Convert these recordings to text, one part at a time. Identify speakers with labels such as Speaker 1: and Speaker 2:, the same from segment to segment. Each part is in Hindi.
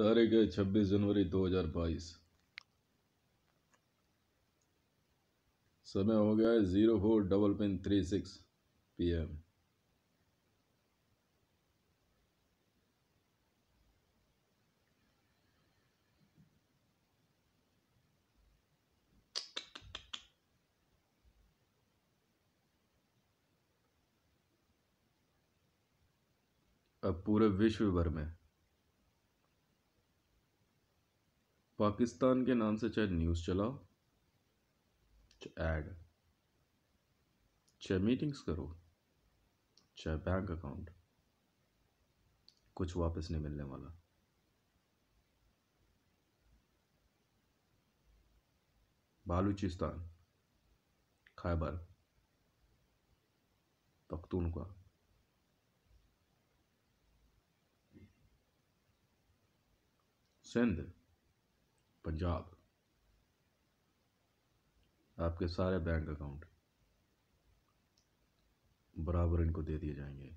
Speaker 1: तारीख है छब्बीस जनवरी दो हज़ार बाईस समय हो गया है ज़ीरो फोर डबल पिन थ्री सिक्स पी एम अब पूरे विश्व भर में पाकिस्तान के नाम से चाहे न्यूज़ चलाओ चाहे ऐड चाहे मीटिंग्स करो चाहे बैंक अकाउंट कुछ वापस नहीं मिलने वाला बालूचिस्तान खैबर का सिंध पंजाब आपके सारे बैंक अकाउंट बराबर इनको दे दिए जाएंगे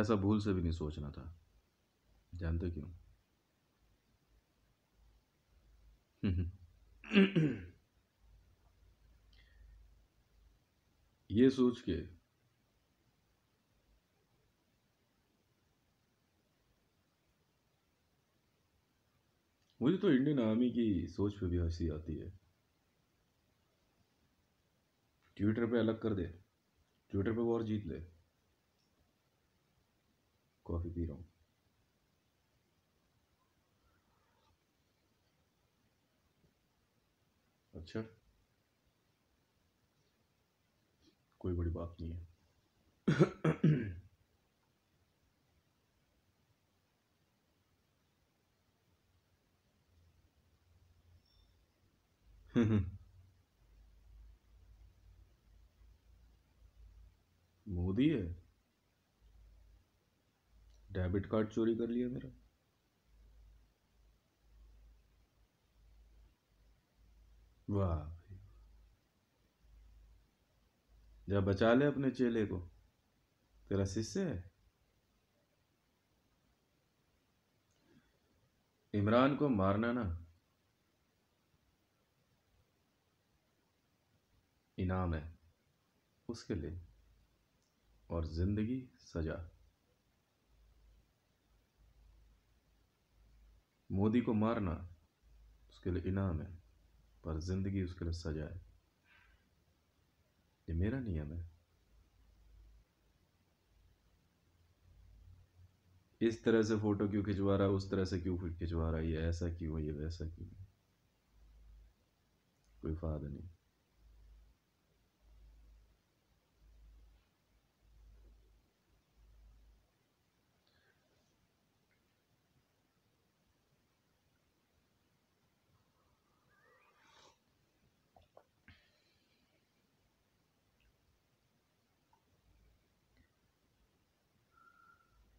Speaker 1: ऐसा भूल से भी नहीं सोचना था जानते क्यों ये सोच के मुझे तो इंडियन आर्मी की सोच पे भी हंसी आती है ट्विटर पे अलग कर दे ट्विटर पे वो और जीत ले कॉफ़ी पी रहा हूं अच्छा कोई बड़ी बात नहीं है Mm-hmm. मोदी है? डेबिट कार्ड चोरी कर लिया मेरा वाह जा बचा ले अपने चेले को तेरा शिष्य है इमरान को मारना ना इनाम है उसके लिए और ज़िंदगी सजा मोदी को मारना उसके लिए इनाम है पर ज़िंदगी उसके लिए सजा है ये मेरा नियम है इस तरह से फ़ोटो क्यों खिंचवा रहा है उस तरह से क्यों खिंचवा रहा है ये ऐसा क्यों है ये वैसा क्यों है कोई फायदा नहीं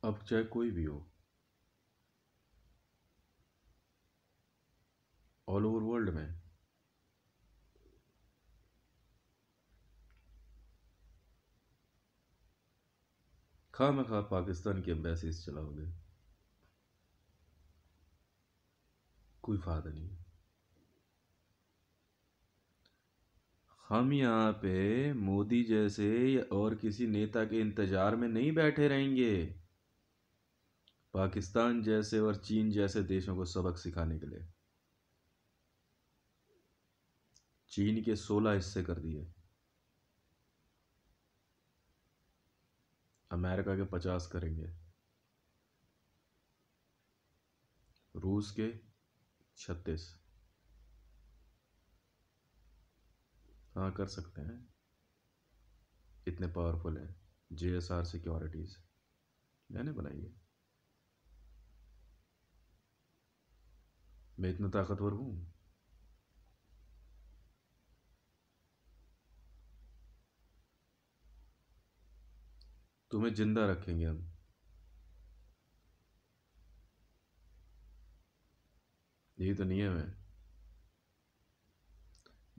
Speaker 1: अब चाहे कोई भी हो ऑल ओवर वर्ल्ड में खा में खा पाकिस्तान की एम्बेसी चलाओगे कोई फायदा नहीं हम यहाँ पे मोदी जैसे और किसी नेता के इंतज़ार में नहीं बैठे रहेंगे पाकिस्तान जैसे और चीन जैसे देशों को सबक सिखाने के लिए चीन के सोलह हिस्से कर दिए अमेरिका के पचास करेंगे रूस के छत्तीस हाँ कर सकते हैं इतने पावरफुल हैं जे एस आर सिक्योरिटीज़ मैंने बनाई है मैं इतना ताकतवर हूँ तुम्हें जिंदा रखेंगे हम यही तो नियम है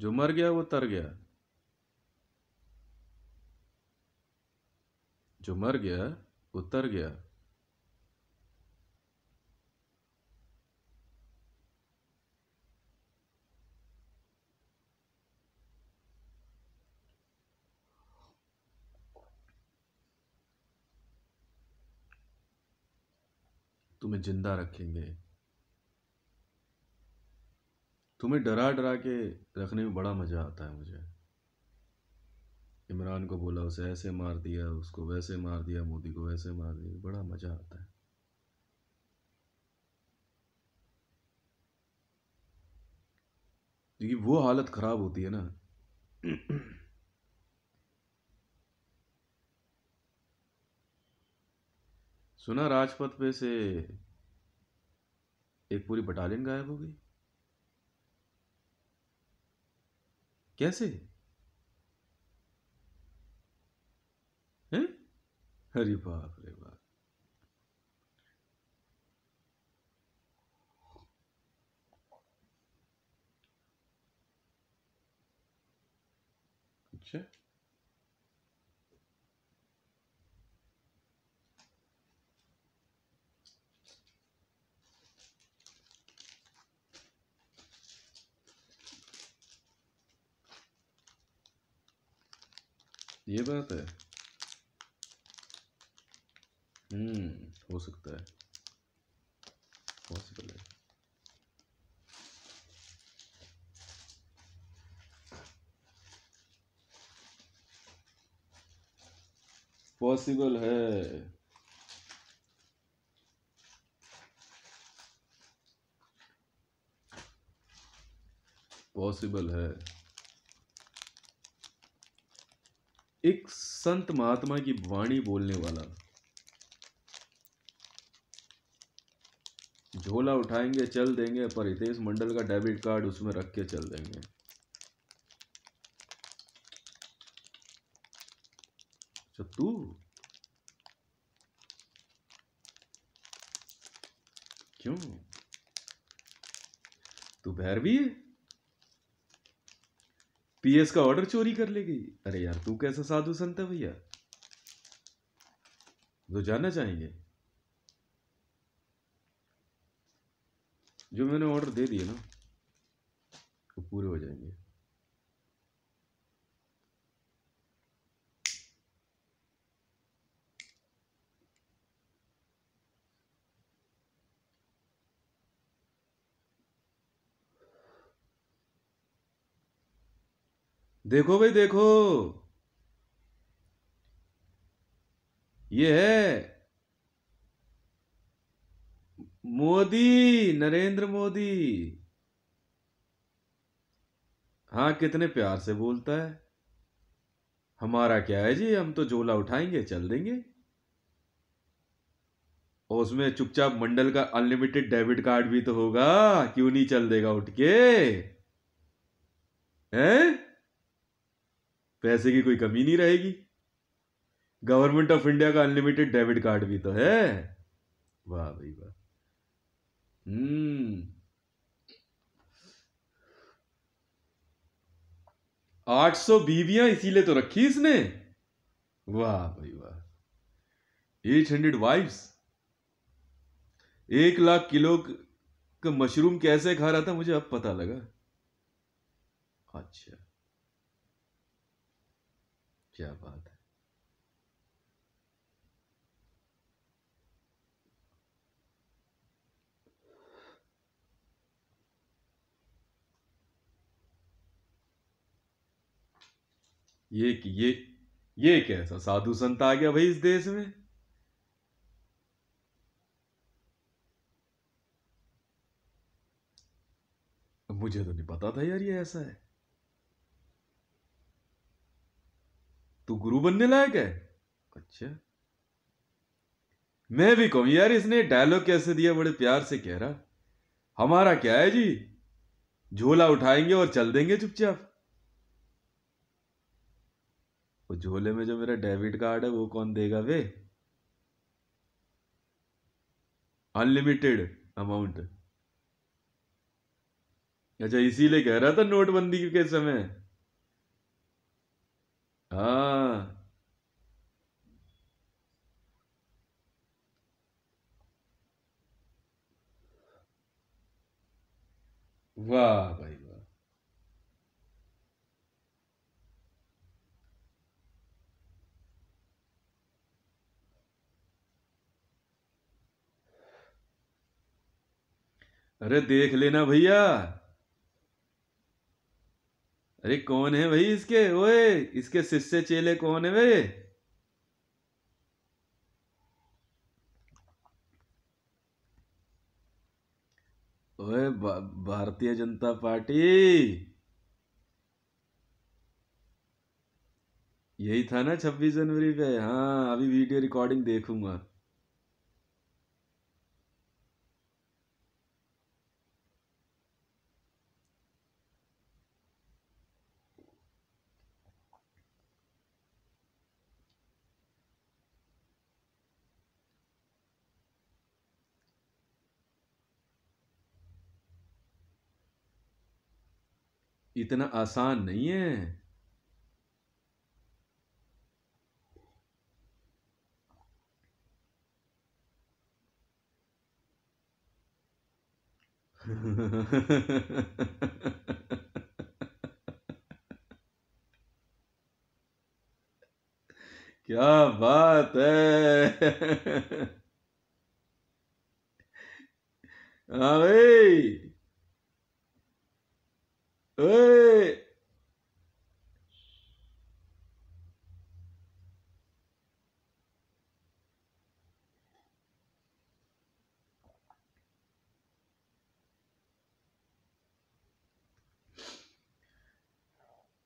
Speaker 1: जो मर गया वो तर गया जो मर गया वो तर गया तुम्हें जिंदा रखेंगे तुम्हें डरा डरा के रखने में बड़ा मज़ा आता है मुझे इमरान को बोला उसे ऐसे मार दिया उसको वैसे मार दिया मोदी को वैसे मार दिया बड़ा मज़ा आता है क्योंकि वो हालत ख़राब होती है ना सुना राजपथ पे से एक पूरी बटालियन गायब हो गई कैसे हैं अरे बाप रे ये बात है हम्म हो सकता है पॉसिबल है पॉसिबल है पॉसिबल है एक संत महात्मा की वाणी बोलने वाला झोला उठाएंगे चल देंगे पर हितेश मंडल का डेबिट कार्ड उसमें रख के चल देंगे अच्छा, तू क्यों तू भैरवी है पीएस का ऑर्डर चोरी कर ले गई अरे यार तू कैसा साधु संत है भैया जो जानना चाहेंगे जो मैंने ऑर्डर दे दिए ना वो पूरे हो जाएंगे देखो भाई देखो ये है मोदी नरेंद्र मोदी हाँ कितने प्यार से बोलता है हमारा क्या है जी हम तो झोला उठाएंगे चल देंगे और उसमें चुपचाप मंडल का अनलिमिटेड डेबिट कार्ड भी तो होगा क्यों नहीं चल देगा उठ के हैं पैसे की कोई कमी नहीं रहेगी गवर्नमेंट ऑफ इंडिया का अनलिमिटेड डेबिट कार्ड भी तो है वाह भाई वाह हम्म आठ सौ बीविया इसीलिए तो रखी इसने वाह भाई वाह एट हंड्रेड वाइफ्स एक लाख किलो का मशरूम कैसे खा रहा था मुझे अब पता लगा अच्छा क्या बात है ये ये ये कैसा साधु संत आ गया भाई इस देश में मुझे तो नहीं पता था यार ये ऐसा है तू तो गुरु बनने लायक है अच्छा मैं भी कहूं यार इसने डायलॉग कैसे दिया बड़े प्यार से कह रहा हमारा क्या है जी झोला उठाएंगे और चल देंगे चुपचाप वो झोले में जो मेरा डेबिट कार्ड है वो कौन देगा वे अनलिमिटेड अमाउंट अच्छा इसीलिए कह रहा था नोटबंदी के समय हाँ वाह भाई वाह! अरे देख लेना भैया अरे कौन है भाई इसके ओए इसके शिष्य चेले कौन है भाई ओए भारतीय जनता पार्टी यही था ना छब्बीस जनवरी पे हाँ अभी वीडियो रिकॉर्डिंग देखूंगा इतना आसान नहीं है क्या बात है हाँ भाई हा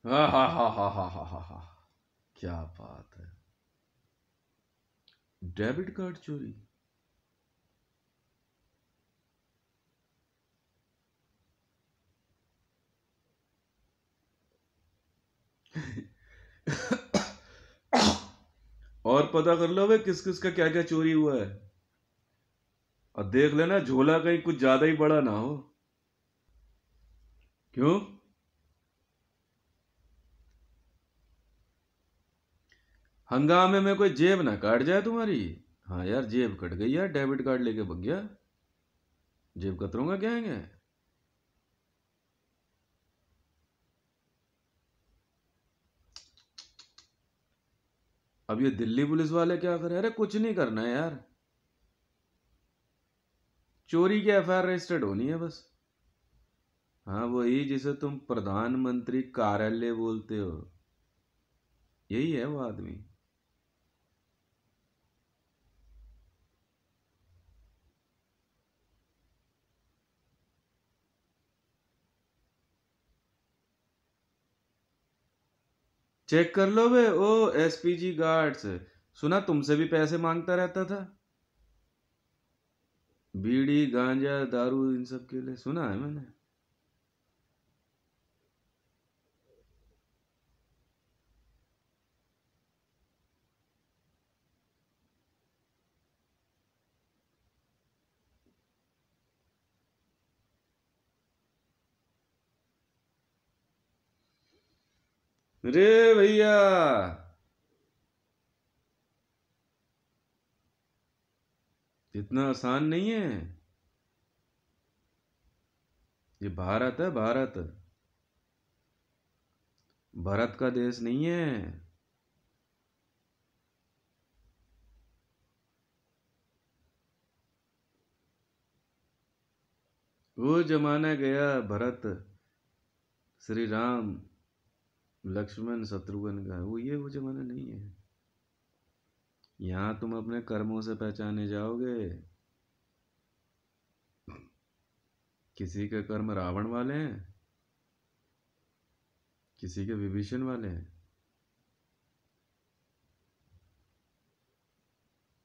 Speaker 1: हा हा हा हा हा हा हा हा क्या बात है डेबिट कार्ड चोरी और पता कर लो भाई किस किस का क्या क्या चोरी हुआ है और देख लेना झोला कहीं कुछ ज्यादा ही बड़ा ना हो क्यों हंगामे में कोई जेब ना काट जाए तुम्हारी हाँ यार जेब कट गई यार डेबिट कार्ड लेके भग गया जेब कतरूंगा क्या है अब ये दिल्ली पुलिस वाले क्या करें अरे कुछ नहीं करना है यार चोरी की एफ रजिस्टर्ड होनी है बस हाँ वही जिसे तुम प्रधानमंत्री कार्यालय बोलते हो यही है वो आदमी चेक कर लो वे ओ एसपीजी गार्ड्स सुना तुमसे भी पैसे मांगता रहता था बीड़ी गांजा दारू इन सब के लिए सुना है मैंने रे भैया इतना आसान नहीं है ये भारत है भारत भारत का देश नहीं है वो जमाना गया भरत श्री राम लक्ष्मण शत्रुघ्न का है वो ये वो जमाना नहीं है यहां तुम अपने कर्मों से पहचाने जाओगे किसी के कर्म रावण वाले हैं किसी के विभीषण वाले हैं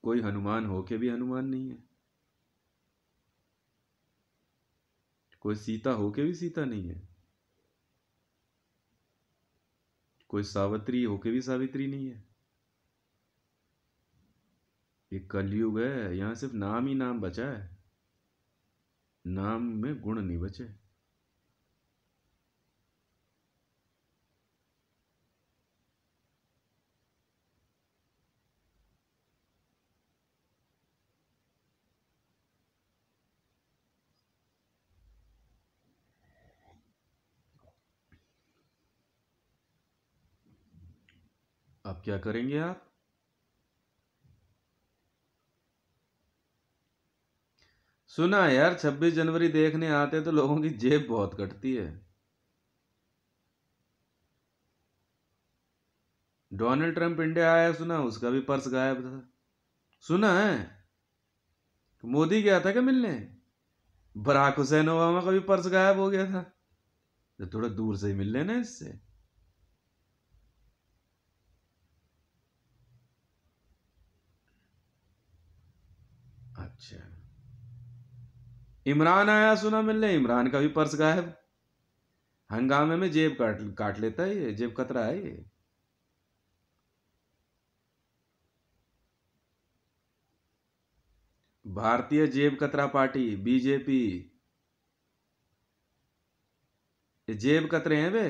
Speaker 1: कोई हनुमान होके भी हनुमान नहीं है कोई सीता होके भी सीता नहीं है कोई सावित्री होके भी सावित्री नहीं है ये कलयुग है यहां सिर्फ नाम ही नाम बचा है नाम में गुण नहीं बचे अब क्या करेंगे आप सुना यार 26 जनवरी देखने आते तो लोगों की जेब बहुत कटती है डोनाल्ड ट्रंप इंडिया आया सुना उसका भी पर्स गायब था सुना है तो मोदी गया था क्या मिलने बराक हुसैन ओबामा का भी पर्स गायब हो गया था तो थोड़ा दूर से ही मिल लेना इससे अच्छा इमरान आया सुना मिलने इमरान का भी पर्स गायब हंगामे में जेब काट काट लेता है ये जेब कतरा है ये भारतीय जेब कतरा पार्टी बीजेपी ये जेब कतरे हैं वे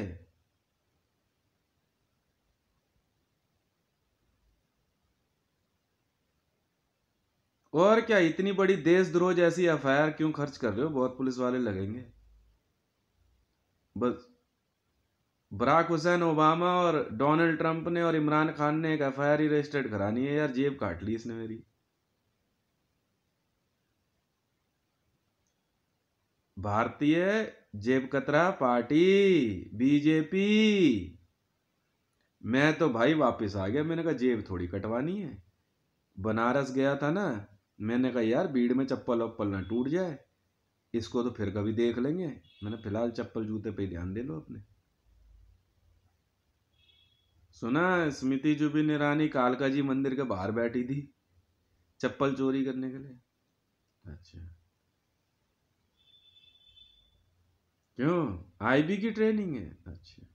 Speaker 1: और क्या इतनी बड़ी देशद्रोह जैसी एफ क्यों खर्च कर रहे हो बहुत पुलिस वाले लगेंगे बस बराक हुसैन ओबामा और डोनाल्ड ट्रंप ने और इमरान खान ने एक एफ ही रजिस्टर्ड करानी है यार जेब काट ली इसने मेरी भारतीय जेब कतरा पार्टी बीजेपी मैं तो भाई वापस आ गया मैंने कहा जेब थोड़ी कटवानी है बनारस गया था ना मैंने कहा यार भीड़ में चप्पल वप्पल ना टूट जाए इसको तो फिर कभी देख लेंगे मैंने फिलहाल चप्पल जूते पे ध्यान दे लो अपने सुना स्मृति जुबिन रानी कालका जी मंदिर के बाहर बैठी थी चप्पल चोरी करने के लिए अच्छा क्यों आईबी की ट्रेनिंग है अच्छा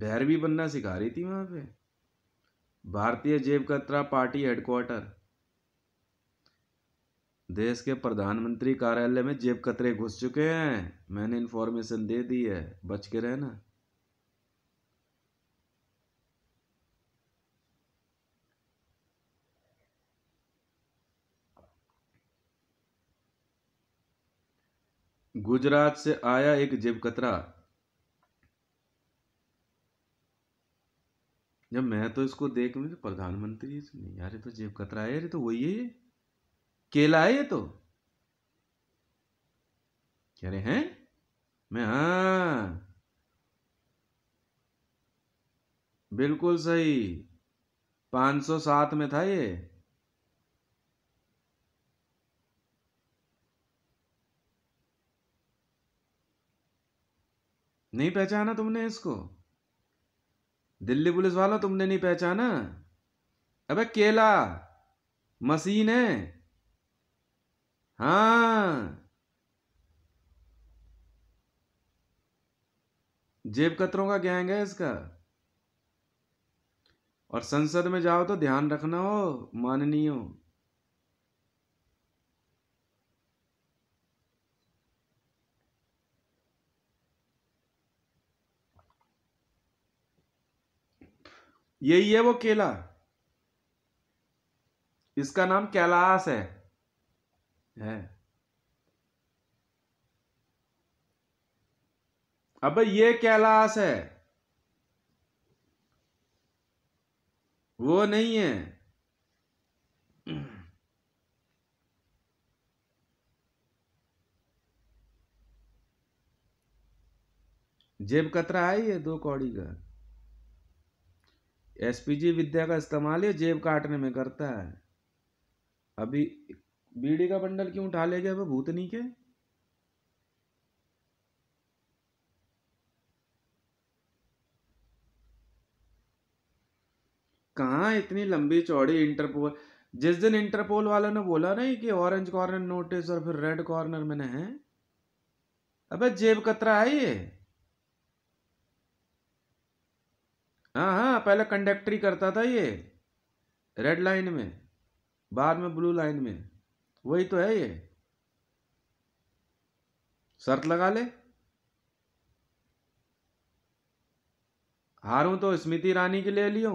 Speaker 1: भैरवी बनना सिखा रही थी वहां पे भारतीय जैव कतरा पार्टी हेडक्वार्टर देश के प्रधानमंत्री कार्यालय में जेब कतरे घुस चुके हैं मैंने इन्फॉर्मेशन दे दी है बच के रहना गुजरात से आया एक जेब कतरा जब मैं तो इसको देख में तो प्रधानमंत्री नहीं यार ये तो जेब कतरा है तो वही है ये केला है ये तो कह रहे हैं मैं हाँ बिल्कुल सही 507 में था ये नहीं पहचाना तुमने इसको दिल्ली पुलिस वालों तुमने नहीं पहचाना अबे केला मशीन है हाँ जेब कतरों का गैंग है इसका और संसद में जाओ तो ध्यान रखना हो माननीय हो यही है वो केला इसका नाम कैलाश है, है। अब ये कैलाश है वो नहीं है जेब कतरा है ये दो कौड़ी का एसपीजी विद्या का इस्तेमाल ये जेब काटने में करता है अभी बीड़ी का बंडल क्यों उठा ले गया भूतनी के कहा इतनी लंबी चौड़ी इंटरपोल जिस दिन इंटरपोल वाले ने बोला नहीं कि ऑरेंज कॉर्नर नोटिस और फिर रेड कॉर्नर में है अबे जेब कतरा है ये हा हाँ पहले कंडक्टरी करता था ये रेड लाइन में बाद में ब्लू लाइन में वही तो है ये शर्त लगा ले हारूं तो स्मृति ईरानी की ले लियो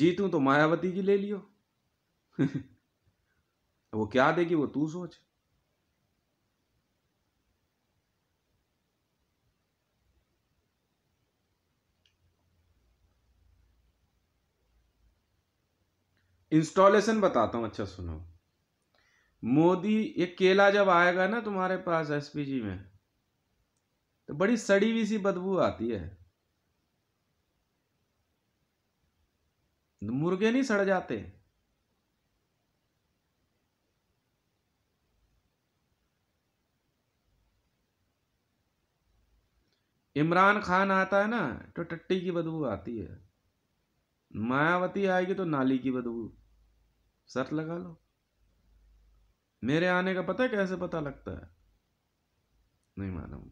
Speaker 1: जीतूं तो मायावती की ले लियो वो क्या देगी वो तू सोच इंस्टॉलेशन बताता हूँ अच्छा सुनो मोदी ये केला जब आएगा ना तुम्हारे पास एसपीजी में तो बड़ी सड़ी हुई सी बदबू आती है मुर्गे नहीं सड़ जाते इमरान खान आता है ना तो टट्टी की बदबू आती है मायावती आएगी तो नाली की बदबू शर्त लगा लो मेरे आने का पता कैसे पता लगता है नहीं मालूम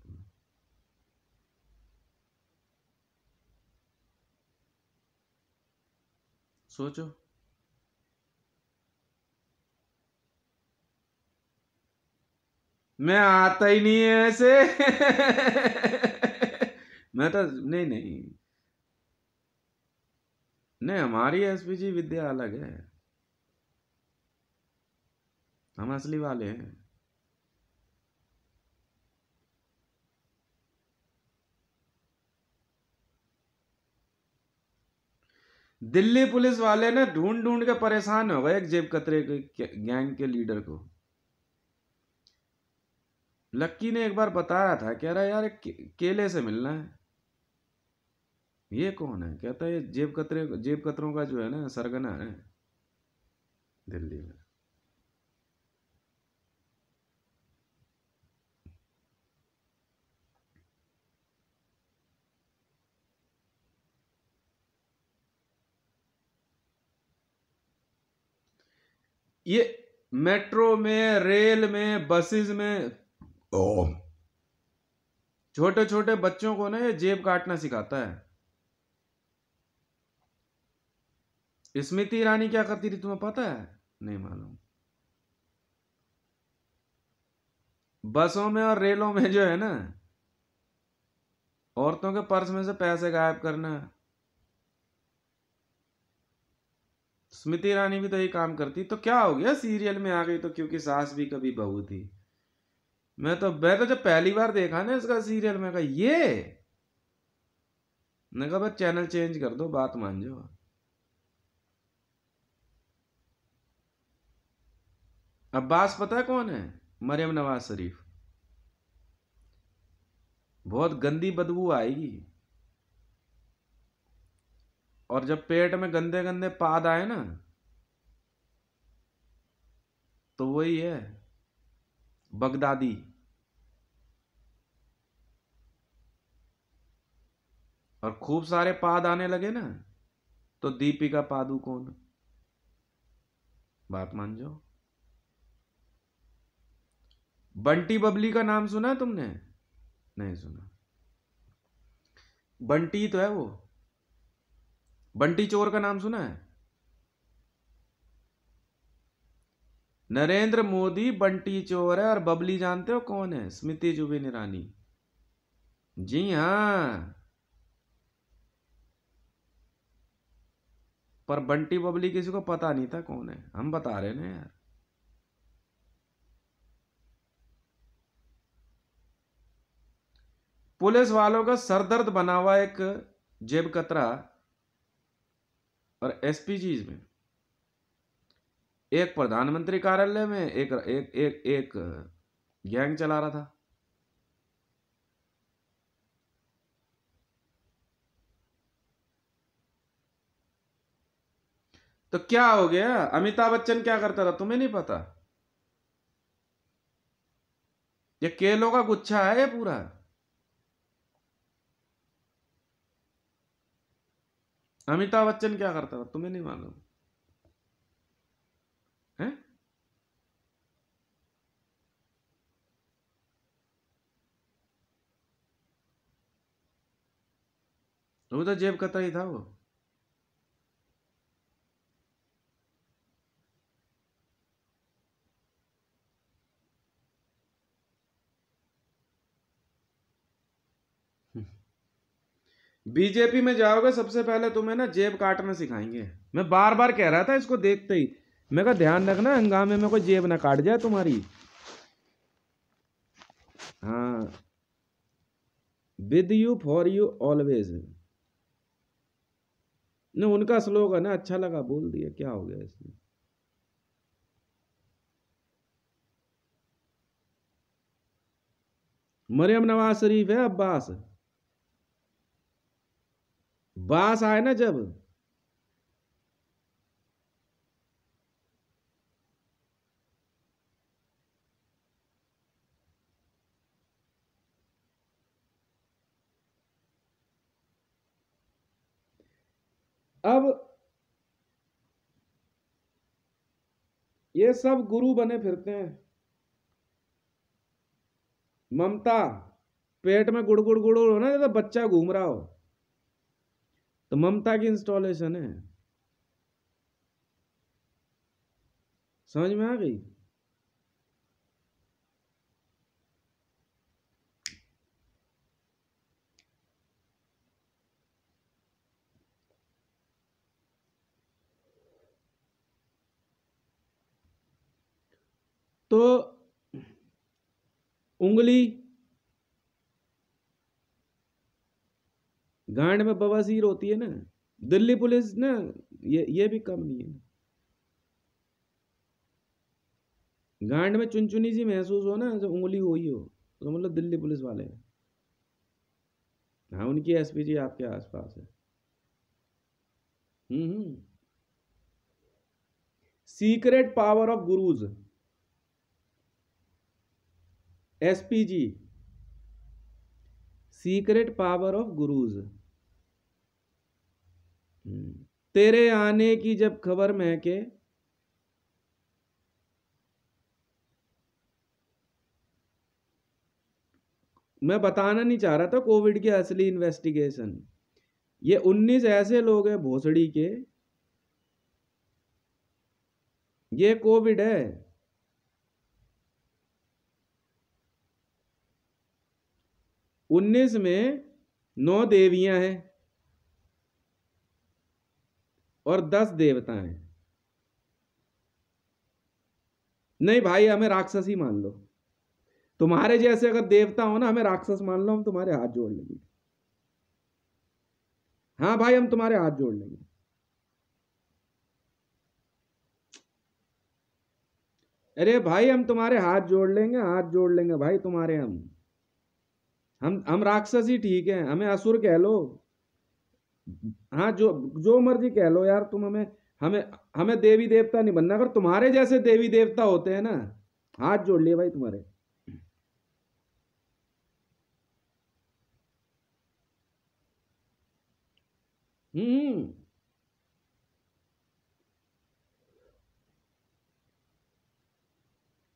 Speaker 1: सोचो मैं आता ही नहीं है ऐसे मैं तो नहीं नहीं नहीं हमारी एसपीजी विद्या अलग है हम असली वाले हैं दिल्ली पुलिस वाले ने ढूंढ ढूंढ के परेशान हो गए एक जेब कतरे के गैंग के लीडर को लक्की ने एक बार बताया था कह रहा यार के, केले से मिलना है ये कौन है कहता है ये जेब कतरे जेब कतरों का जो है ना सरगना है दिल्ली में ये मेट्रो में रेल में बसेस में छोटे छोटे बच्चों को ना ये जेब काटना सिखाता है स्मृति ईरानी क्या करती थी तुम्हें पता है नहीं मालूम बसों में और रेलों में जो है ना औरतों के पर्स में से पैसे गायब करना स्मृति ईरानी भी तो ये काम करती तो क्या हो गया सीरियल में आ गई तो क्योंकि सास भी कभी बहू थी मैं तो मैं तो जब पहली बार देखा ना इसका सीरियल में कहा ये मैंने कहा बस चैनल चेंज कर दो बात मान जो अब्बास पता है कौन है मरियम नवाज शरीफ बहुत गंदी बदबू आएगी और जब पेट में गंदे गंदे पाद आए ना तो वही है बगदादी और खूब सारे पाद आने लगे ना तो दीपिका कौन बात मान जाओ बंटी बबली का नाम सुना है तुमने नहीं सुना बंटी तो है वो बंटी चोर का नाम सुना है नरेंद्र मोदी बंटी चोर है और बबली जानते हो कौन है स्मृति जुबिन ईरानी जी हाँ पर बंटी बबली किसी को पता नहीं था कौन है हम बता रहे ना यार पुलिस वालों का सरदर्द बना हुआ एक जेब कतरा और एस में एक प्रधानमंत्री कार्यालय में एक एक एक एक गैंग चला रहा था तो क्या हो गया अमिताभ बच्चन क्या करता था तुम्हें नहीं पता ये केलों का गुच्छा है ये पूरा अमिताभ बच्चन क्या करता था तुम्हें नहीं मालूम है वो तो जेब कता ही था वो Hmm. बीजेपी में जाओगे सबसे पहले तुम्हें ना जेब काटना सिखाएंगे मैं बार बार कह रहा था इसको देखते ही मैं कहा ध्यान रखना हंगामे में कोई जेब ना काट जाए तुम्हारी हाँ with you for you always नहीं उनका स्लोगन है अच्छा लगा बोल दिया क्या हो गया इसमें मरियम नवाज शरीफ है अब्बास बास आए ना जब अब ये सब गुरु बने फिरते हैं ममता पेट में गुड़ गुड़ गुड़ हो ना जैसे बच्चा घूम रहा हो तो ममता की इंस्टॉलेशन है समझ में आ गई तो उंगली गांड में बवासीर होती है ना दिल्ली पुलिस ना ये ये भी कम नहीं है गांड में चुनचुनी सी महसूस हो ना जो तो उंगली हुई हो तो मतलब दिल्ली पुलिस वाले हैं हाँ उनकी एस जी आपके आसपास है hmm secret power of gurus SPG secret power of gurus hmm, तेरे आने की जब खबर महके मैं बताना नहीं चाह रहा था कोविड के असली इन्वेस्टिगेशन ये उन्नीस ऐसे लोग हैं भोसड़ी के ये कोविड है उन्नीस में नौ देवियां हैं और दस देवता हैं नहीं भाई हमें राक्षस ही मान लो तुम्हारे जैसे अगर देवता हो ना हमें राक्षस मान लो हम तुम्हारे हाथ जोड़ लेंगे हाँ भाई हम तुम्हारे हाथ जोड़ लेंगे अरे भाई हम तुम्हारे हाथ जोड़ लेंगे हाथ जोड़ लेंगे भाई तुम्हारे हम हम हम राक्षस ही ठीक है हमें असुर कह लो हाँ जो जो मर्जी कह लो यार तुम हमें हमें हमें देवी देवता नहीं बनना अगर तुम्हारे जैसे देवी देवता होते हैं ना हाथ जोड़ लिए भाई तुम्हारे हम्म, हम्म।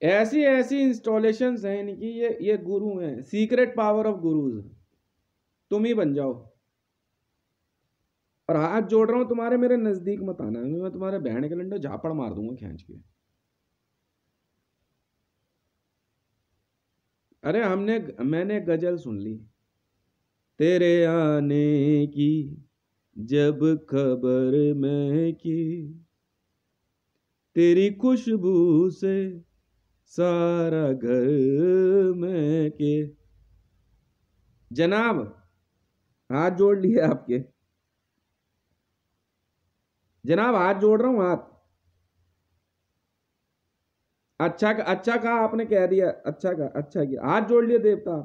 Speaker 1: ऐसी ऐसी इंस्टॉलेशन हैं यानी कि ये ये गुरु हैं सीक्रेट पावर ऑफ गुरुज तुम ही बन जाओ और हाथ जोड़ रहा हूँ तुम्हारे मेरे नज़दीक मत आना मैं तुम्हारे बहन के लंडो झापड़ मार दूंगा खींच के अरे हमने मैंने गजल सुन ली तेरे आने की जब खबर मैं की तेरी खुशबू से सारा घर में के जनाब हाथ जोड़ लिए आपके जनाब हाथ जोड़ रहा हूं हाथ अच्छा का अच्छा कहा आपने कह दिया अच्छा कहा अच्छा किया हाथ जोड़ लिए देवता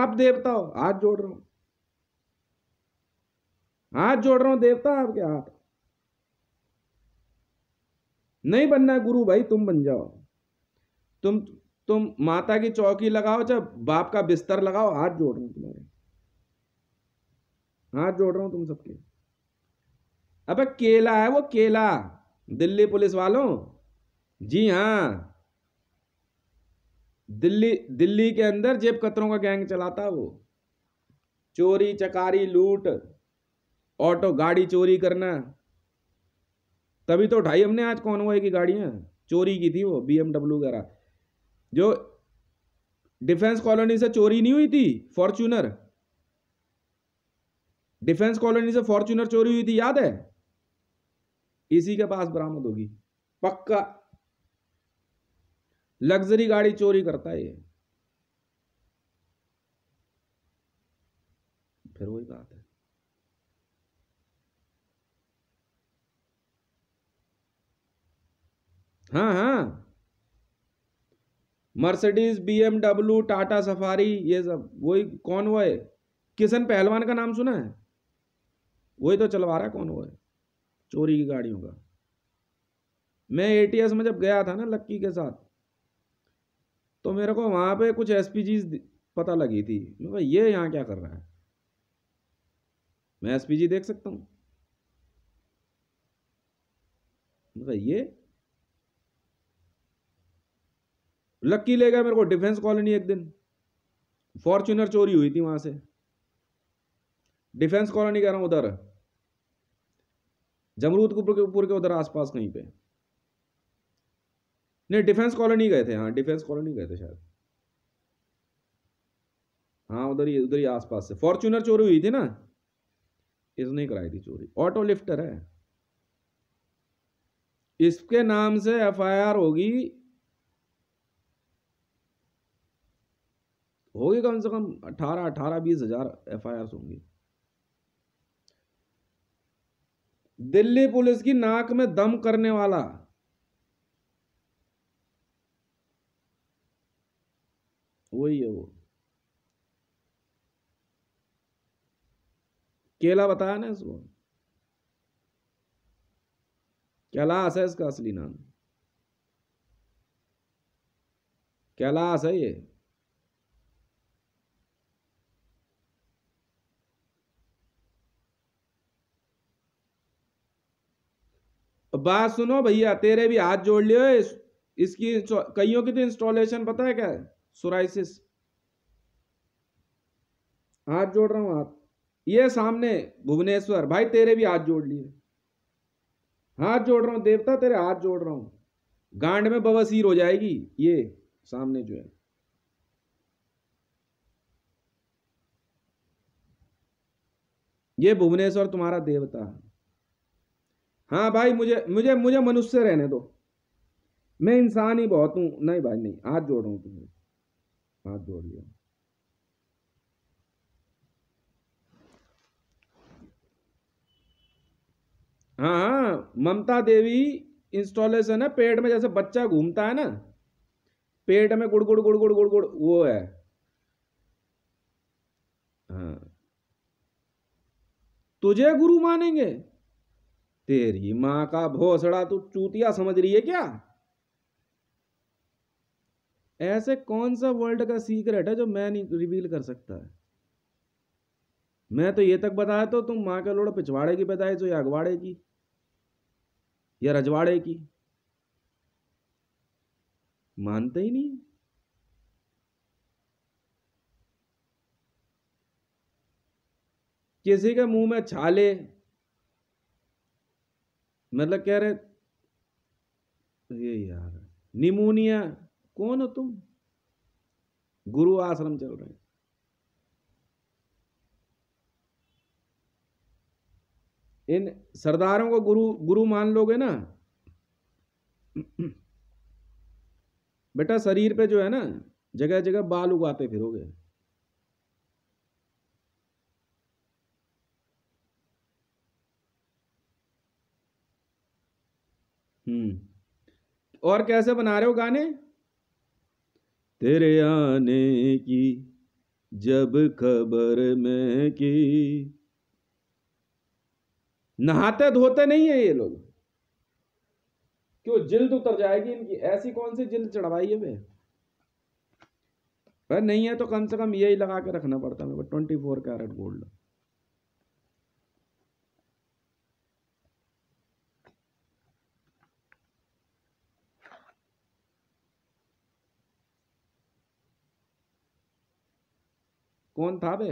Speaker 1: आप देवता हो हाथ जोड़ रहा हूं हाथ जोड़ रहा हूं देवता आपके हाथ नहीं बनना गुरु भाई तुम बन जाओ तुम तुम माता की चौकी लगाओ चाहे बाप का बिस्तर लगाओ हाथ जोड़ रहा हूं तुम्हारे हाथ जोड़ रहा हूं तुम सबके अबे केला है वो केला दिल्ली पुलिस वालों जी हाँ दिल्ली दिल्ली के अंदर जेब कतरों का गैंग चलाता वो चोरी चकारी लूट ऑटो गाड़ी चोरी करना तभी तो उठाई हमने आज कौन हुआ की गाड़ियां चोरी की थी वो बी एमडब्ल्यू वगैरह जो डिफेंस कॉलोनी से चोरी नहीं हुई थी फॉर्च्यूनर डिफेंस कॉलोनी से फॉर्च्यूनर चोरी हुई थी याद है इसी के पास बरामद होगी पक्का लग्जरी गाड़ी चोरी करता है ये फिर वही बात है हाँ हाँ मर्सिडीज बीएमडब्ल्यू टाटा सफारी ये सब वही कौन वो है किशन पहलवान का नाम सुना है वही तो चलवा रहा कौन वो है चोरी की गाड़ियों का मैं एटीएस में जब गया था ना लक्की के साथ तो मेरे को वहाँ पे कुछ एस पता लगी थी मैं ये यहाँ क्या कर रहा है मैं एस देख सकता हूँ ये लक्की ले गए मेरे को डिफेंस कॉलोनी एक दिन फॉर्चुनर चोरी हुई थी वहां से डिफेंस कॉलोनी कह रहा हूँ उधर जमरूदपुर के उधर आसपास कहीं पे नहीं डिफेंस कॉलोनी गए थे हाँ डिफेंस कॉलोनी गए थे शायद हाँ उधर ही उधर ही आसपास से फॉर्चुनर चोरी हुई थी ना इसने कराई थी चोरी ऑटो लिफ्टर है इसके नाम से एफआईआर होगी होगी कम से कम अठारह अठारह बीस हजार एफ आई आर होंगी दिल्ली पुलिस की नाक में दम करने वाला वही है वो केला बताया ना इसको कैलाश है इसका असली नाम कैलाश है ये बात सुनो भैया तेरे भी हाथ जोड़ लियो इस, इसकी कईयों की तो इंस्टॉलेशन पता है क्या है सोराइसिस हाथ जोड़ रहा हूं हाथ ये सामने भुवनेश्वर भाई तेरे भी हाथ जोड़ लिए हाथ जोड़ रहा हूं देवता तेरे हाथ जोड़ रहा हूं गांड में बवसीर हो जाएगी ये सामने जो है ये भुवनेश्वर तुम्हारा देवता है हाँ भाई मुझे मुझे मुझे मनुष्य रहने दो मैं इंसान ही बहुत हूँ नहीं भाई नहीं हाथ जोड़ रहा हूँ तुम्हें हाथ जोड़ लिया हाँ हाँ ममता देवी इंस्टॉलेशन है पेट में जैसे बच्चा घूमता है ना पेट में गुड़ गुड़ गुड़ गुड़ गुड़ गुड़ वो है हाँ तुझे गुरु मानेंगे तेरी माँ का भोसड़ा तू चूतिया समझ रही है क्या ऐसे कौन सा वर्ल्ड का सीक्रेट है जो मैं नहीं रिवील कर सकता है मैं तो ये तक बताया तो तुम माँ का लोड़ा पिछवाड़े की बताए जो या अगवाड़े की या रजवाड़े की मानते ही नहीं किसी के मुंह में छाले मतलब कह रहे ये यार निमोनिया कौन हो तुम गुरु आश्रम चल रहे इन सरदारों को गुरु गुरु मान लोगे ना बेटा शरीर पे जो है ना जगह जगह बाल उगाते फिरोगे हम्म और कैसे बना रहे हो गाने तेरे आने की जब खबर में की नहाते धोते नहीं है ये लोग क्यों जिल्द उतर जाएगी इनकी ऐसी कौन सी जिल्द चढ़वाई है वे पर नहीं है तो कम से कम यही लगा के रखना पड़ता है ट्वेंटी फोर कैरेट गोल्ड कौन था बे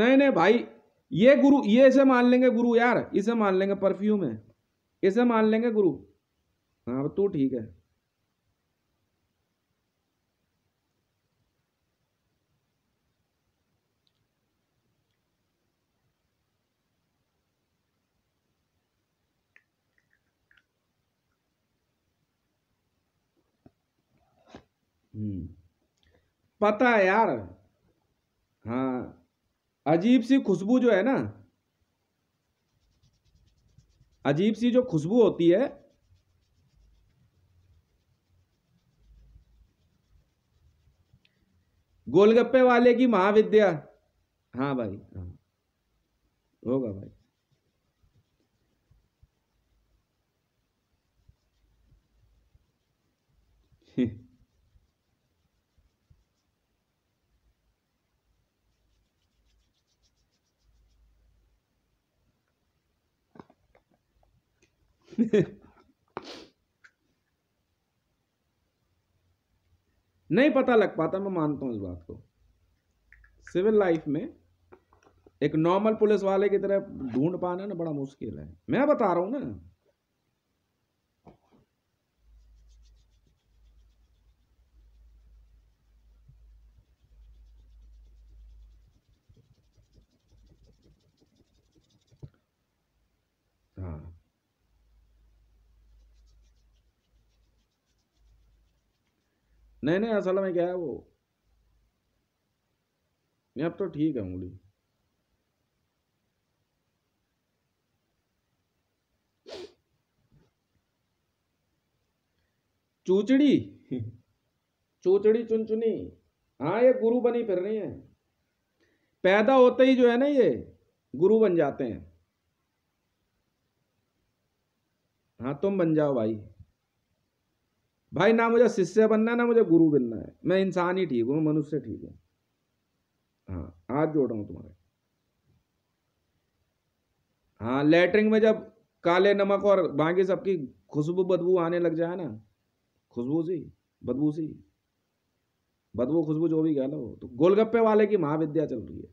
Speaker 1: नहीं नहीं भाई ये गुरु ये इसे मान लेंगे गुरु यार इसे मान लेंगे परफ्यूम है इसे मान लेंगे गुरु हाँ तू ठीक है पता है यार हाँ अजीब सी खुशबू जो है ना अजीब सी जो खुशबू होती है गोलगप्पे वाले की महाविद्या हाँ भाई हाँ होगा भाई नहीं पता लग पाता मैं मानता हूं इस बात को सिविल लाइफ में एक नॉर्मल पुलिस वाले की तरह ढूंढ पाना ना बड़ा मुश्किल है मैं बता रहा हूं ना नहीं नहीं असल में क्या है वो नहीं अब तो ठीक है उंगली चूचड़ी चूचड़ी चुनचुनी हाँ ये गुरु बनी फिर रही है पैदा होते ही जो है ना ये गुरु बन जाते हैं हाँ तुम बन जाओ भाई भाई ना मुझे शिष्य बनना है ना मुझे गुरु बनना है मैं इंसान ही ठीक हूँ मनुष्य ठीक हूँ हाँ हाथ जोड़ रहा हूँ तुम्हारे हाँ लेटरिन में जब काले नमक और बाकी सबकी खुशबू बदबू आने लग जाए ना खुशबू सी बदबू सी बदबू खुशबू जो भी कह लो तो गोलगप्पे वाले की महाविद्या चल रही है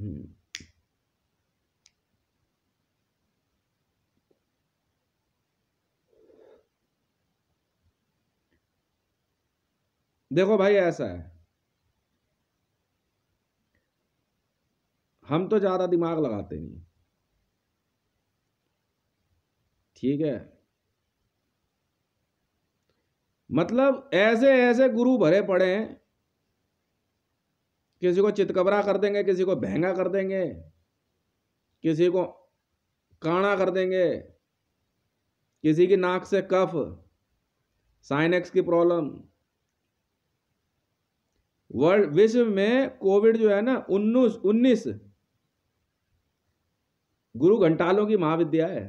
Speaker 1: हम्म। देखो भाई ऐसा है हम तो ज़्यादा दिमाग लगाते नहीं ठीक है मतलब ऐसे ऐसे गुरु भरे पड़े हैं किसी को चितकबरा कर देंगे किसी को बहंगा कर देंगे किसी को काणा कर देंगे किसी की नाक से कफ साइनेक्स की प्रॉब्लम वर्ल्ड विश्व में कोविड जो है ना उन्नीस उन्नीस गुरु घंटालों की महाविद्या है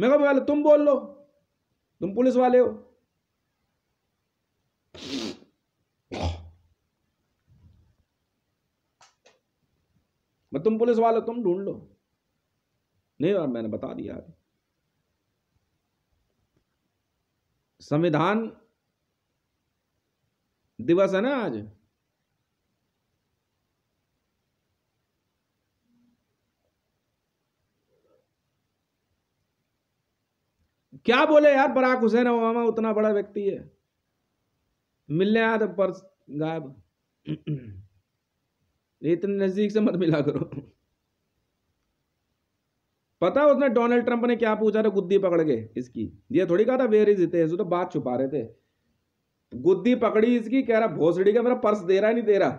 Speaker 1: मैं कहा तुम बोल लो तुम पुलिस वाले हो मैं तुम पुलिस वाले तुम ढूंढ लो नहीं और मैंने बता दिया अभी संविधान दिवस है ना आज क्या बोले यार बराक हुसैन ओबामा उतना बड़ा व्यक्ति है मिलने आया तो पर्स गायब इतने नज़दीक से मत मिला करो पता उसने डोनाल्ड ट्रंप ने क्या पूछा था गुद्दी पकड़ के इसकी ये थोड़ी कहा था वेयर इज हितेश तो बात छुपा रहे थे गुद्दी पकड़ी इसकी कह रहा भोसड़ी का मेरा पर्स दे रहा नहीं दे रहा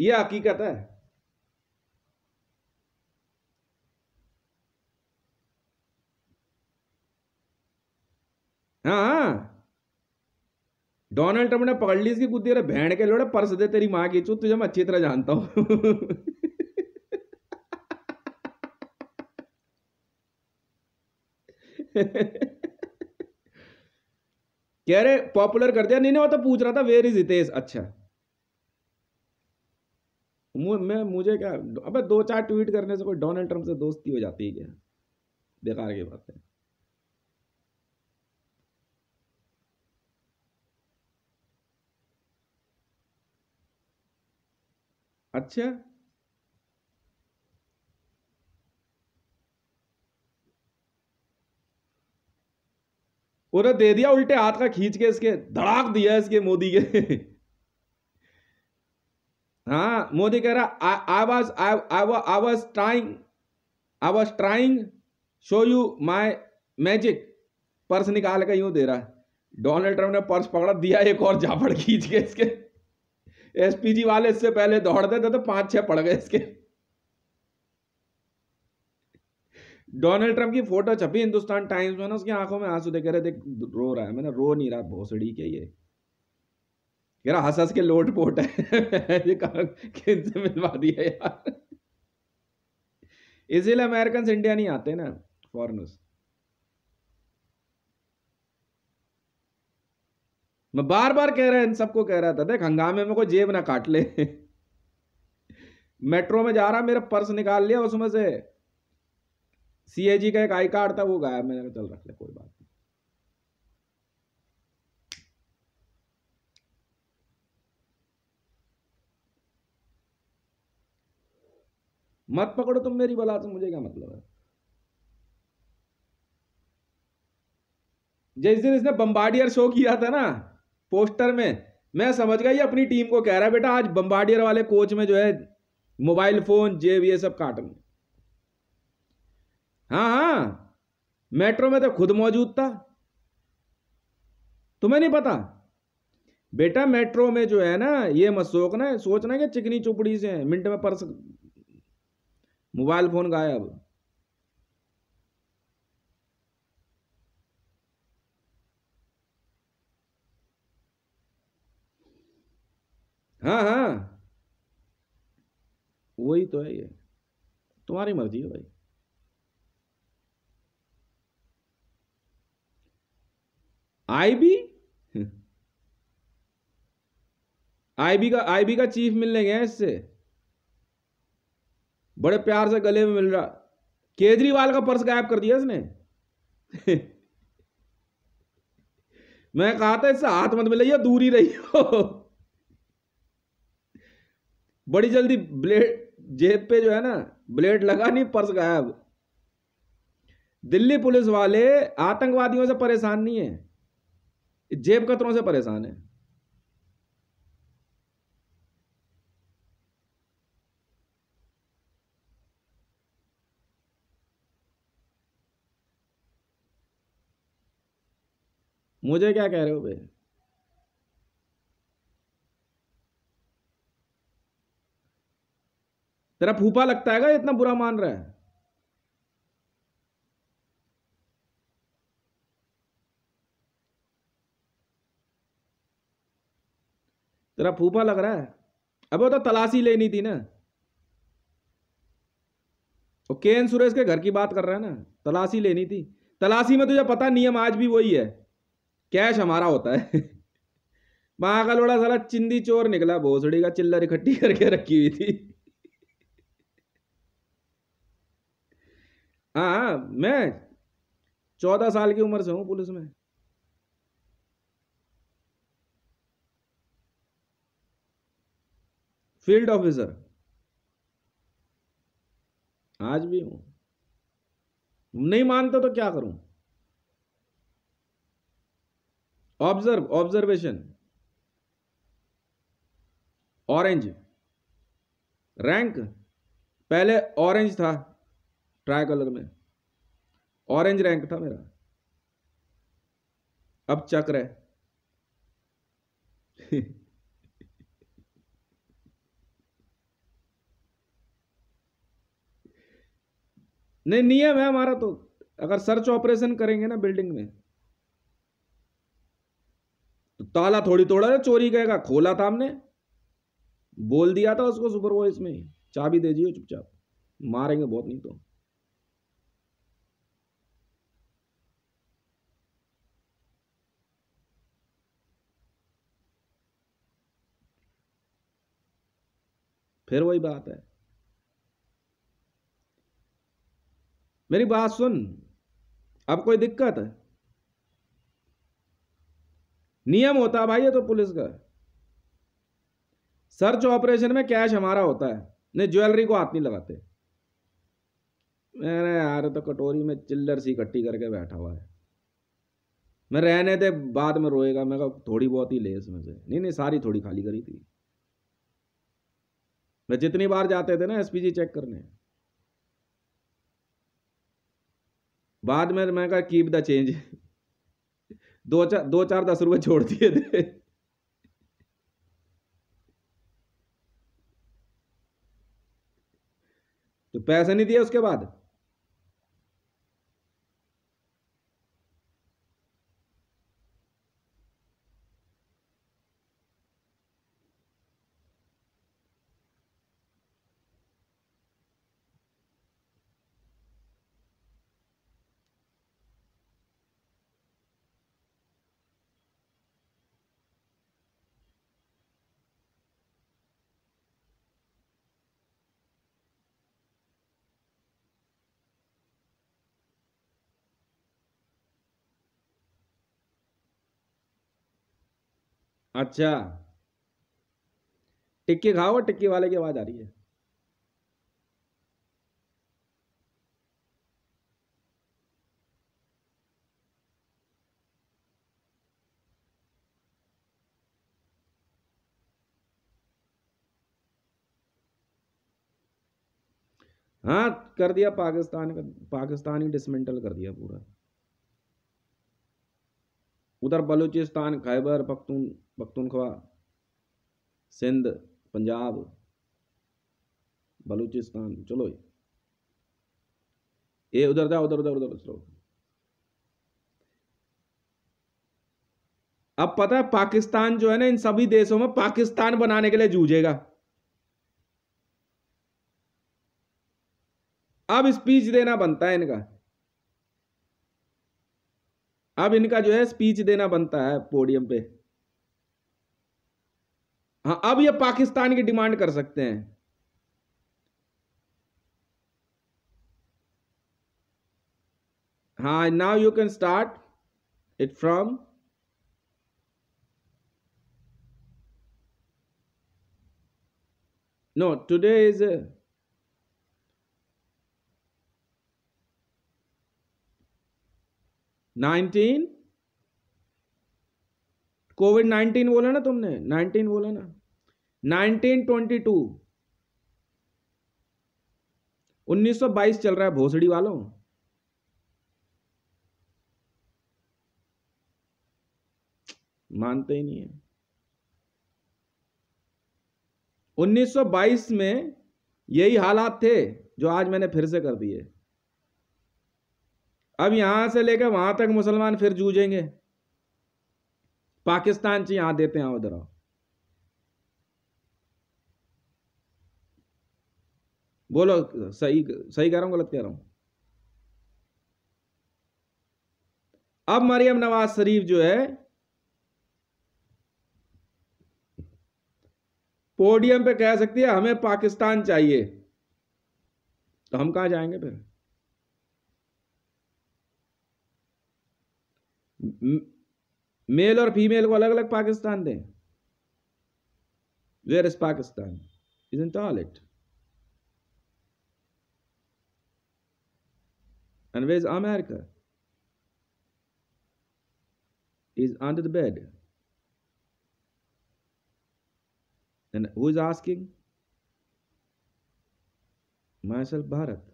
Speaker 1: यह हकीकत है हाँ डोनाल्ड हाँ। ट्रंप ने पकड़ ली इसकी गुद्दी अरे भेड़ के लोड़े पर्स दे तेरी माँ की चू तुझे मैं अच्छी तरह जानता हूं कह रहे पॉपुलर कर दिया नहीं नहीं वो तो पूछ रहा था वेर इज हितेश अच्छा मैं मुझे क्या अब दो चार ट्वीट करने से कोई डोनाल्ड ट्रंप से दोस्ती हो जाती है क्या बेकार की बात है अच्छा उन्हें दे दिया उल्टे हाथ का खींच के इसके धड़ाक दिया इसके मोदी के हाँ मोदी कह रहा I was I was trying I was trying show you my magic purse निकाल कर यूं दे रहा है डोनाल्ड ट्रम्प ने पर्स पकड़ दिया एक और झापड़ खींच के इसके एसपीजी वाले इससे पहले दौड़ते थे तो पांच छह पड़ गए इसके डोनाल्ड ट्रंप की फोटो छपी हिंदुस्तान टाइम्स में ना उसकी आंखों में आंसू देखे रहे देख रो रहा है मैंने रो नहीं रहा भोसड़ी के ये कह रहा हंस हंस के लोट पोट है ये किन से मिलवा दिया यार इसीलिए अमेरिकन इंडिया नहीं आते ना फॉरनर्स मैं बार बार कह रहा है इन सबको कह रहा था देख हंगामे में कोई जेब ना काट ले मेट्रो में जा रहा मेरा पर्स निकाल लिया उसमें से सी का एक आई कार्ड था वो गायब मैंने चल रख लिया कोई बात नहीं मत पकड़ो तुम मेरी बला से मुझे क्या मतलब है जिस दिन इसने बम्बार्डियर शो किया था ना पोस्टर में मैं समझ गया ये अपनी टीम को कह रहा है बेटा आज बम्बार्डियर वाले कोच में जो है मोबाइल फोन जेब ये सब काट लेंगे हाँ हाँ मेट्रो में तो खुद मौजूद था तुम्हें नहीं पता बेटा मेट्रो में जो है ना ये मत सोचना सोचना कि चिकनी चुपड़ी से है मिनट में पर्स मोबाइल फोन गायब हाँ हाँ वही तो है ये तुम्हारी मर्जी है भाई आई बी आई बी का आई बी का चीफ मिलने गए इससे बड़े प्यार से गले में मिल रहा केजरीवाल का पर्स गायब कर दिया इसने मैं कहा था इससे हाथ मत मिले या दूरी रही हो बड़ी जल्दी ब्लेड जेब पे जो है ना ब्लेड लगा नहीं पर्स गायब दिल्ली पुलिस वाले आतंकवादियों से परेशान नहीं है जेब कतरों से परेशान है मुझे क्या कह रहे हो भाई तेरा फूफा लगता है इतना बुरा मान रहा है तेरा फूफा लग रहा है अबे वो तो तलाशी लेनी थी ना वो के एन सुरेश के घर की बात कर रहा है ना तलाशी लेनी थी तलाशी में तुझे पता नियम आज भी वही है कैश हमारा होता है वहां का लोड़ा सारा चिंदी चोर निकला भोसड़ी का चिल्लर इकट्ठी करके रखी हुई थी हाँ मैं चौदह साल की उम्र से हूं पुलिस में फील्ड ऑफिसर आज भी हूं नहीं मानते तो क्या करूं ऑब्जर्व ऑब्जर्वेशन ऑरेंज रैंक पहले ऑरेंज था ट्राई कलर में ऑरेंज रैंक था मेरा अब चक्र है नहीं नियम है हमारा तो अगर सर्च ऑपरेशन करेंगे ना बिल्डिंग में तो ताला थोड़ी तोड़ा है चोरी कहेगा खोला था हमने बोल दिया था उसको सुपर वॉइस में चाबी दे दिए चुपचाप मारेंगे बहुत नहीं तो फिर वही बात है मेरी बात सुन अब कोई दिक्कत है नियम होता है भाई ये तो पुलिस का सर्च ऑपरेशन में कैश हमारा होता है नहीं ज्वेलरी को हाथ नहीं लगाते मैंने यार तो कटोरी में चिल्लर सी इकट्ठी करके बैठा हुआ है मैं रहने थे बाद में रोएगा मैं कहा थोड़ी बहुत ही ले इसमें से नहीं नहीं सारी थोड़ी खाली करी थी मैं जितनी बार जाते थे ना एसपीजी चेक करने बाद में मैं कहा कीप द चेंज दो चार दो चार दस रुपए छोड़ दिए थे तो पैसे नहीं दिए उसके बाद अच्छा टिक्की खाओ टिक्की वाले की आवाज आ रही है हाँ कर दिया पाकिस्तान का पाकिस्तान ही डिसमेंटल कर दिया पूरा उधर बलूचिस्तान खैबर पख्तून पख्तूनख्वा सिंध पंजाब बलूचिस्तान चलो ये उधर जाओ उधर उधर उधर चलो अब पता है पाकिस्तान जो है ना इन सभी देशों में पाकिस्तान बनाने के लिए जूझेगा अब स्पीच देना बनता है इनका अब इनका जो है स्पीच देना बनता है पोडियम पे हाँ अब ये पाकिस्तान की डिमांड कर सकते हैं हाँ now you can start it from no today is nineteen Covid nineteen बोला ना तुमने नाइनटीन बोला ना नाइनटीन ट्वेंटी टू उन्नीस सौ बाईस चल रहा है भोसड़ी वालों मानते ही नहीं है 1922 में यही हालात थे जो आज मैंने फिर से कर दिए अब यहां से लेकर वहां तक मुसलमान फिर जूझेंगे पाकिस्तान से यहां देते हैं उधर बोलो सही सही कह रहा हूं गलत कह रहा हूं अब मरियम नवाज शरीफ जो है पोडियम पे कह सकती है हमें पाकिस्तान चाहिए तो हम कहा जाएंगे फिर मेल और फीमेल को अलग अलग पाकिस्तान दें where is Pakistan is in toilet and where is America is under the bed and who is asking my Bharat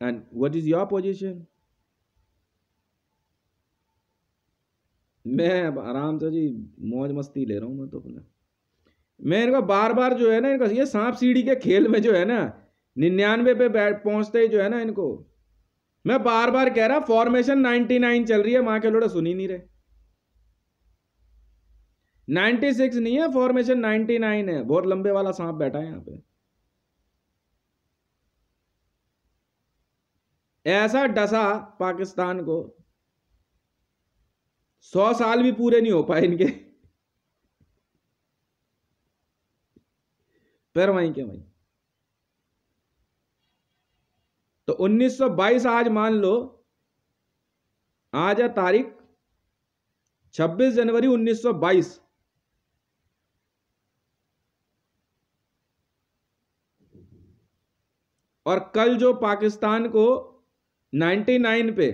Speaker 1: And what is your position? मैं अब आराम से जी मौज मस्ती ले रहा हूँ मैं तो अपना मैं इनका बार बार जो है ना इनका ये सांप सीढ़ी के खेल में जो है ना निन्यानवे पे बैठ पहुँचते ही जो है ना इनको मैं बार बार कह रहा फॉर्मेशन नाइनटी नाइन चल रही है माँ के लोड़े तो सुनी नहीं रहे नाइन्टी सिक्स नहीं है फॉर्मेशन नाइनटी नाइन है बहुत लंबे वाला सांप बैठा है यहाँ पे ऐसा डसा पाकिस्तान को सौ साल भी पूरे नहीं हो पाए इनके फिर वहीं के वहीं तो 1922 आज मान लो आज है तारीख 26 जनवरी 1922 और कल जो पाकिस्तान को नाइन्टी नाइन पे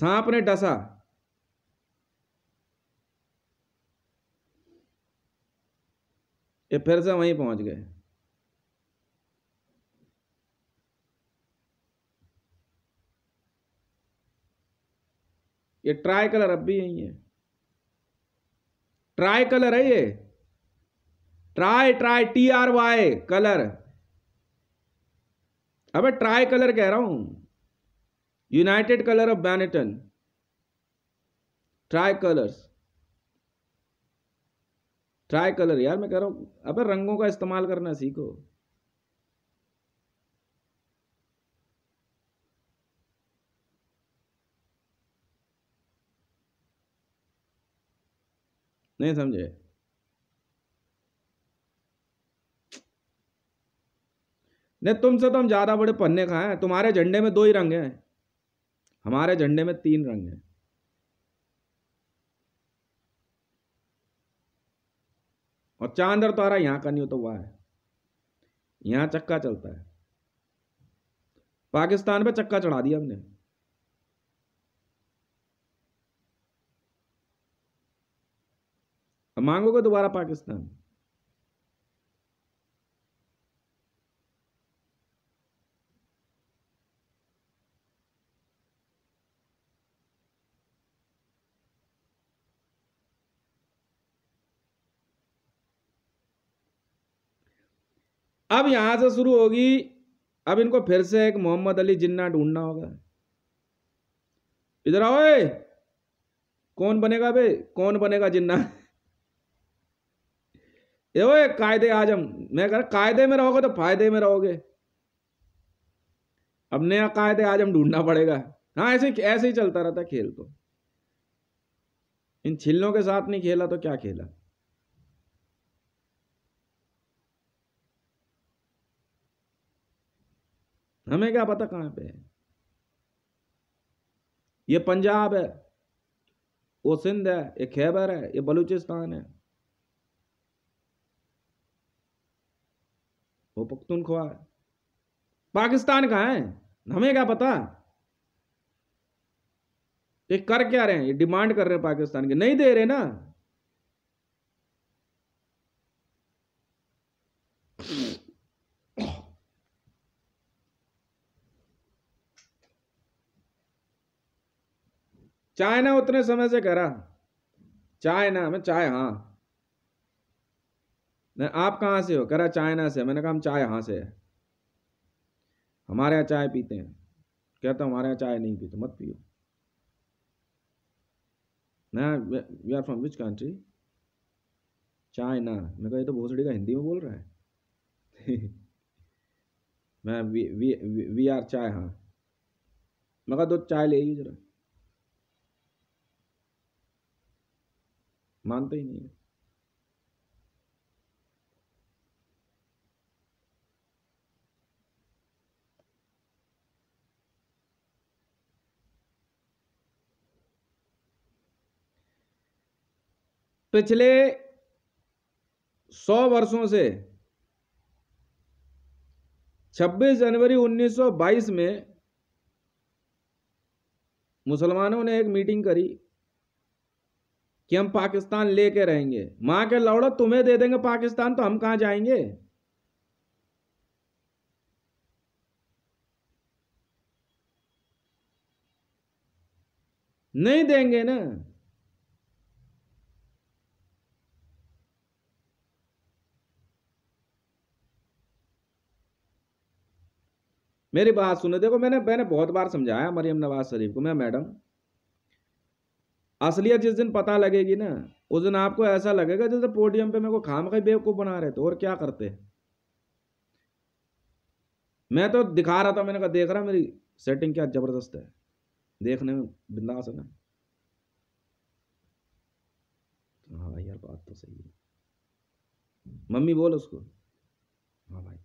Speaker 1: सांप ने डसा ये फिर से वहीं पहुंच गए ये ट्राई कलर अब भी यही है ट्राई कलर है ये try try T R Y colour अबे ट्राई कलर कह रहा हूं United Colors of Benetton tricolours tricolour यार मैं कह रहा हूं अबे रंगों का इस्तेमाल करना सीखो नहीं समझे नहीं तुमसे तो हम ज़्यादा बड़े पन्ने खाए हैं तुम्हारे झंडे में दो ही रंग हैं हमारे झंडे में तीन रंग हैं और चांद और तारा तो यहाँ का नहीं होता हुआ है यहाँ चक्का चलता है पाकिस्तान पे चक्का चढ़ा दिया हमने मांगोगे दोबारा पाकिस्तान अब यहां से शुरू होगी अब इनको फिर से एक मोहम्मद अली जिन्ना ढूंढना होगा इधर आओ कौन बनेगा बे कौन बनेगा जिन्ना ये ओए कायदे आजम मैं कह रहा कायदे में रहोगे तो फायदे में रहोगे अब नया कायदे आजम ढूंढना पड़ेगा हाँ ऐसे ऐसे ही चलता रहता खेल तो इन छिल्लों के साथ नहीं खेला तो क्या खेला हमें क्या पता कहाँ पे है ये पंजाब है वो सिंध है ये खैबर है ये बलूचिस्तान है वो पख्तूनख्वा है पाकिस्तान कहाँ है हमें क्या पता ये कर क्या रहे हैं ये डिमांड कर रहे हैं पाकिस्तान के नहीं दे रहे ना चाइना उतने समय से कह रहा चाइना में चाय हाँ नहीं आप कहाँ से हो कह रहा चाइना से मैंने कहा हम चाय हाँ से है हमारे यहाँ चाय पीते हैं कहता हूँ हमारे यहाँ चाय नहीं पीते मत पियो ना we are from which country China मैं कहा ये तो भोसड़ी का हिंदी में बोल रहा है मैं वी वी वी आर चाय हाँ मैं कहा दो चाय ले जरा मानते ही नहीं है पिछले सौ वर्षों से 26 जनवरी 1922 में मुसलमानों ने एक मीटिंग करी कि हम पाकिस्तान लेके रहेंगे मां के लौड़ा तुम्हें दे देंगे पाकिस्तान तो हम कहां जाएंगे नहीं देंगे ना मेरी बात सुनो देखो मैंने मैंने बहुत बार समझाया मरियम नवाज शरीफ को मैं मैडम असलियत जिस दिन पता लगेगी ना उस दिन आपको ऐसा लगेगा जैसे पोडियम पे मेरे को खाम का बेवकूफ़ बना रहे थे और क्या करते मैं तो दिखा रहा था मैंने कहा देख रहा मेरी सेटिंग क्या ज़बरदस्त है देखने में बिंदास है ना हाँ यार बात तो सही है मम्मी बोल उसको हाँ भाई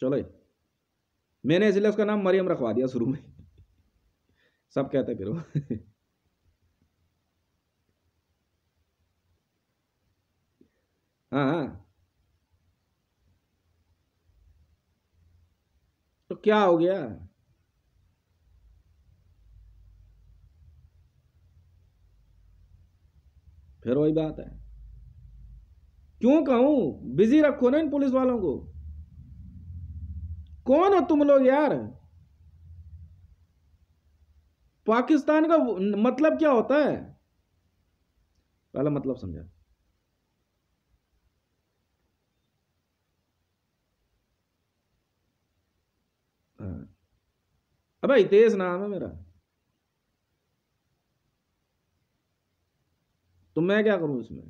Speaker 1: चलो मैंने इसलिए उसका नाम मरियम रखवा दिया शुरू में सब कहते फिर वो हाँ। तो क्या हो गया फिर वही बात है क्यों कहूं बिजी रखो ना इन पुलिस वालों को कौन हो तुम लोग यार पाकिस्तान का मतलब क्या होता है पहला मतलब समझा अब हितेश नाम है मेरा तो मैं क्या करूं इसमें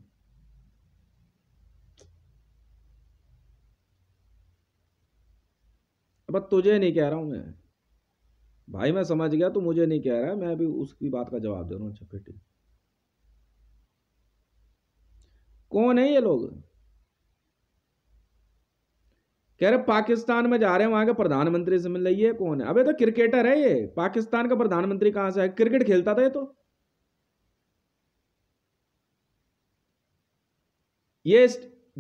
Speaker 1: अब तुझे नहीं कह रहा हूं मैं भाई मैं समझ गया तो मुझे नहीं कह रहा है मैं अभी उसकी बात का जवाब दे रहा हूं अच्छा फिर कौन है ये लोग कह रहे पाकिस्तान में जा रहे हैं वहां के प्रधानमंत्री से मिल रही है कौन है अबे तो क्रिकेटर है ये पाकिस्तान का प्रधानमंत्री कहाँ से है क्रिकेट खेलता था ये तो ये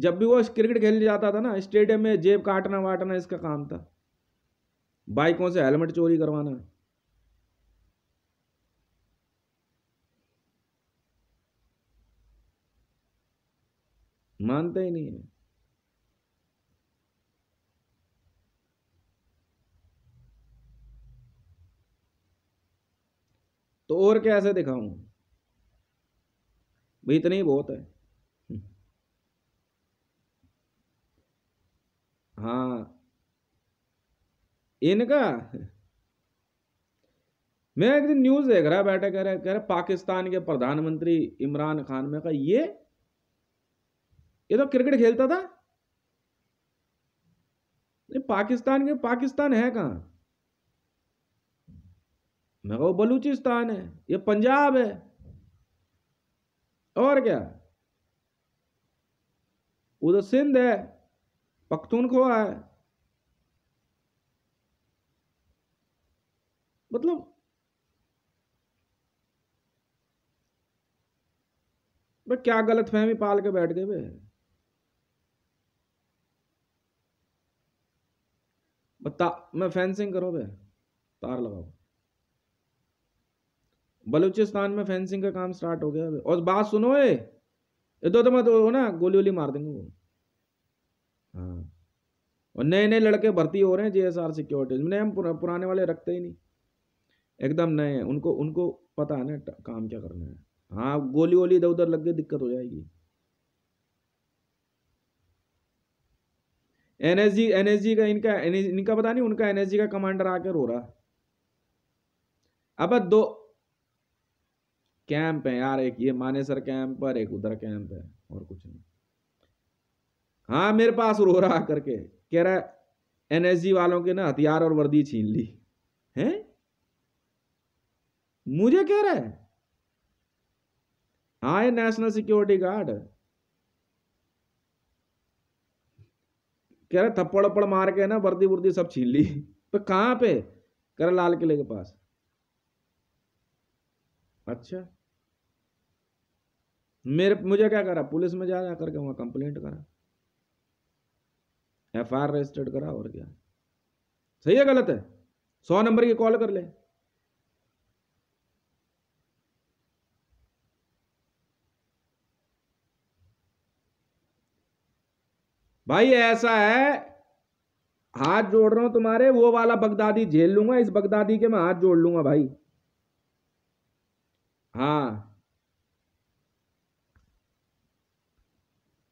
Speaker 1: जब भी वो क्रिकेट खेलने जाता था ना स्टेडियम में जेब काटना वाटना इसका काम था बाइकों से हेलमेट चोरी करवाना मानते ही नहीं है तो और कैसे दिखाऊं भाई इतनी बहुत है हाँ इनका मैं एक दिन न्यूज देख रहा बैठे कह रहे कह रहे पाकिस्तान के प्रधानमंत्री इमरान खान में कहा ये ये तो क्रिकेट खेलता था पाकिस्तान के पाकिस्तान है कहां मैं कहूँ बलूचिस्तान है ये पंजाब है और क्या उधर तो सिंध है पख्तूनखोआ है मतलब भाई क्या गलत फहमी पाल के बैठ गए वे बता मैं फेंसिंग करो बे तार लगाओ बलूचिस्तान में फेंसिंग का काम स्टार्ट हो गया और बात सुनो ये इधर तो मत हो ना गोली वोली मार देंगे वो हाँ और नए नए लड़के भर्ती हो रहे हैं जेएसआर सिक्योरिटीज में हम पुराने वाले रखते ही नहीं एकदम नए हैं उनको उनको पता है ना काम क्या करना है हाँ गोली वोली इधर उधर लग गई दिक्कत हो जाएगी N N S G S G का इनका इनका पता नहीं उनका एन एस जी का कमांडर आकर रो रहा अब दो कैंप है यार एक ये मानेसर कैंप और एक उधर कैंप है और कुछ नहीं हाँ मेरे पास रो रहा करके कह रहा है एनएसजी वालों के ना हथियार और वर्दी छीन ली हैं मुझे कह रहा है हाँ ये नेशनल सिक्योरिटी गार्ड कह रहा थप्पड़ उपड़ मार के ना वर्दी वर्दी सब छीन ली तो कहाँ पे कह रहा लाल किले के पास अच्छा मेरे मुझे क्या करा पुलिस में जा जा करके वहाँ कंप्लेंट करा एफ आई रजिस्टर्ड करा और क्या सही है गलत है सौ नंबर की कॉल कर ले भाई ऐसा है हाथ जोड़ रहा हूं तुम्हारे वो वाला बगदादी झेल लूंगा इस बगदादी के मैं हाथ जोड़ लूंगा भाई हाँ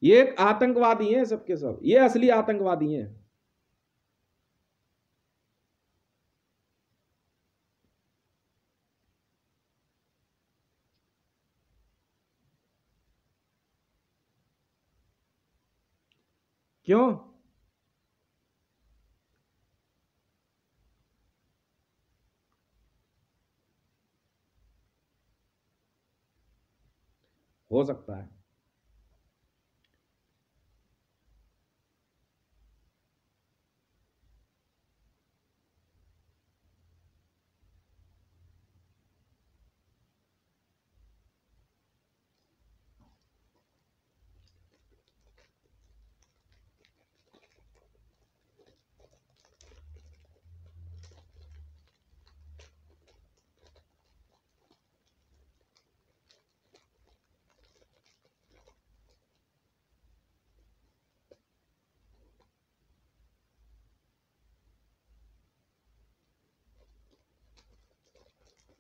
Speaker 1: ये आतंकवादी हैं सबके सब ये असली आतंकवादी हैं क्यों हो सकता है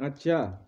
Speaker 1: अच्छा